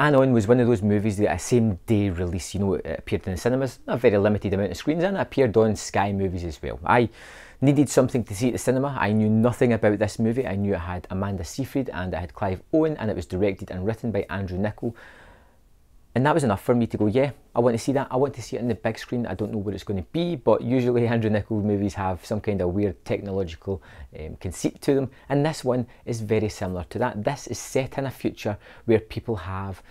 Anon was one of those movies that a same day release, you know, it appeared in the cinemas, a very limited amount of screens, and it appeared on Sky Movies as well. I needed something to see at the cinema. I knew nothing about this movie. I knew it had Amanda Seyfried and it had Clive Owen, and it was directed and written by Andrew Nichol, and that was enough for me to go, yeah, I want to see that. I want to see it on the big screen. I don't know where it's going to be, but usually Andrew Nichols movies have some kind of weird technological um, conceit to them. And this one is very similar to that. This is set in a future where people have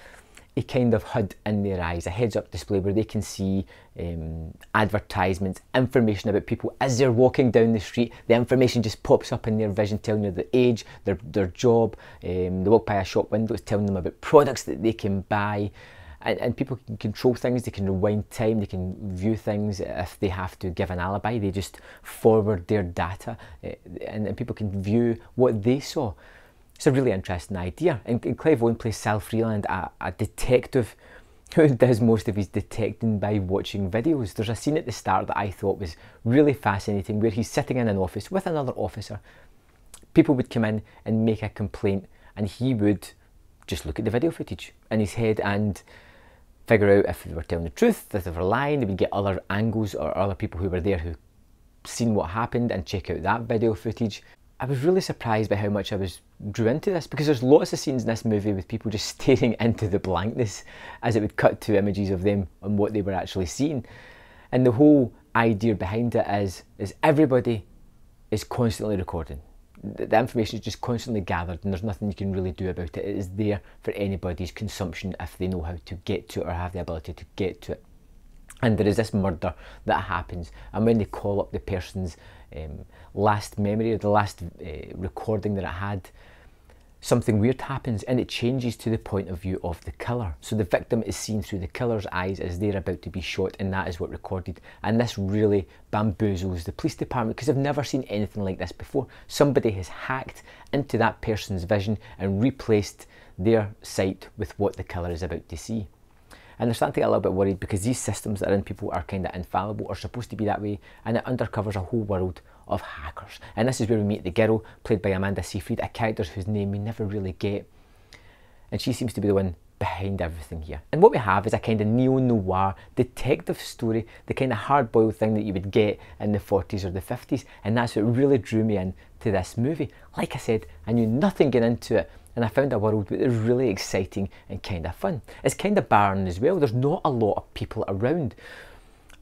a kind of HUD in their eyes, a heads up display where they can see um, advertisements, information about people as they're walking down the street. The information just pops up in their vision, telling you their age, their, their job. Um, they walk by a shop window, it's telling them about products that they can buy and, and people can control things, they can rewind time, they can view things if they have to give an alibi, they just forward their data eh, and, and people can view what they saw. It's a really interesting idea. And, and Clive Owen plays Sal Freeland, a, a detective who does most of his detecting by watching videos. There's a scene at the start that I thought was really fascinating where he's sitting in an office with another officer. People would come in and make a complaint, and he would just look at the video footage in his head and figure out if they were telling the truth, if they were lying, they would get other angles or other people who were there who seen what happened and check out that video footage. I was really surprised by how much I was drew into this because there's lots of scenes in this movie with people just staring into the blankness as it would cut to images of them and what they were actually seeing. And the whole idea behind it is is everybody is constantly recording the information is just constantly gathered and there's nothing you can really do about it. It is there for anybody's consumption if they know how to get to it or have the ability to get to it. And there is this murder that happens, and when they call up the person's um, last memory, or the last uh, recording that it had, something weird happens and it changes to the point of view of the killer. So the victim is seen through the killer's eyes as they're about to be shot and that is what recorded. And this really bamboozles the police department because they've never seen anything like this before. Somebody has hacked into that person's vision and replaced their sight with what the killer is about to see. And they're starting to get a little bit worried because these systems that are in people are kind of infallible or supposed to be that way, and it undercovers a whole world of hackers. And this is where we meet the girl, played by Amanda Seyfried, a character whose name we never really get. And she seems to be the one behind everything here. And what we have is a kind of neo-noir detective story, the kind of hard-boiled thing that you would get in the 40s or the 50s, and that's what really drew me in to this movie. Like I said, I knew nothing getting into it, and I found a world that is really exciting and kind of fun. It's kind of barren as well, there's not a lot of people around.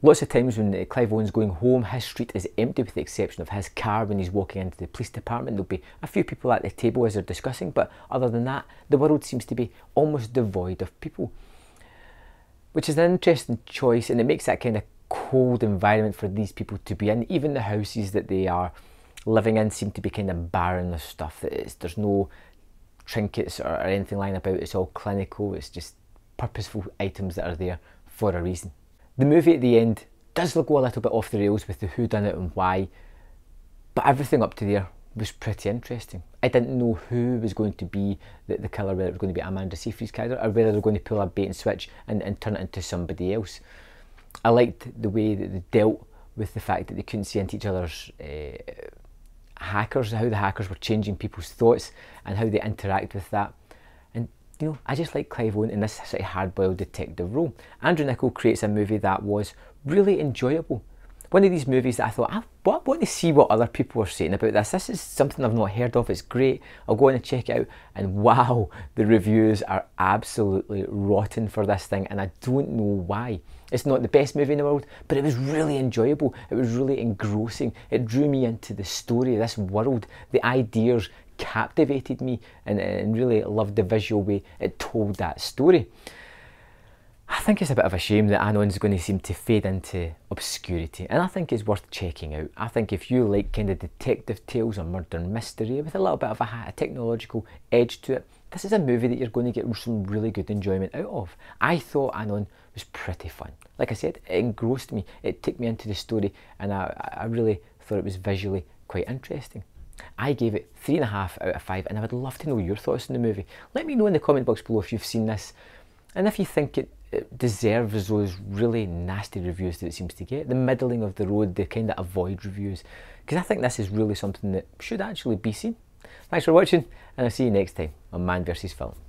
Lots of times when uh, Clive Owen's going home, his street is empty with the exception of his car when he's walking into the police department. There'll be a few people at the table as they're discussing, but other than that, the world seems to be almost devoid of people. Which is an interesting choice and it makes that kind of cold environment for these people to be in. Even the houses that they are living in seem to be kind of barren of stuff. That there's no trinkets or, or anything lying about. It's all clinical, it's just purposeful items that are there for a reason. The movie at the end does go a little bit off the rails with the who done it and why, but everything up to there was pretty interesting. I didn't know who was going to be the, the killer, whether it was going to be Amanda Seyfried's character or whether they were going to pull a bait and switch and, and turn it into somebody else. I liked the way that they dealt with the fact that they couldn't see into each other's uh, hackers, how the hackers were changing people's thoughts and how they interact with that. And you know, I just like Clive Owen in this sort of hard-boiled detective role. Andrew Nichol creates a movie that was really enjoyable one of these movies that I thought, I ah, want to see what other people are saying about this. This is something I've not heard of. It's great. I'll go in and check it out. And wow, the reviews are absolutely rotten for this thing. And I don't know why. It's not the best movie in the world, but it was really enjoyable. It was really engrossing. It drew me into the story, this world, the ideas captivated me and, and really loved the visual way it told that story. I think it's a bit of a shame that Anon's going to seem to fade into obscurity, and I think it's worth checking out. I think if you like kind of detective tales or murder mystery with a little bit of a, a technological edge to it, this is a movie that you're going to get some really good enjoyment out of. I thought Anon was pretty fun. Like I said, it engrossed me, it took me into the story, and I, I really thought it was visually quite interesting. I gave it three and a half out of five, and I would love to know your thoughts on the movie. Let me know in the comment box below if you've seen this, and if you think it it deserves those really nasty reviews that it seems to get. The middling of the road, the kind of avoid reviews, because I think this is really something that should actually be seen. Thanks for watching, and I'll see you next time on Man vs. Film.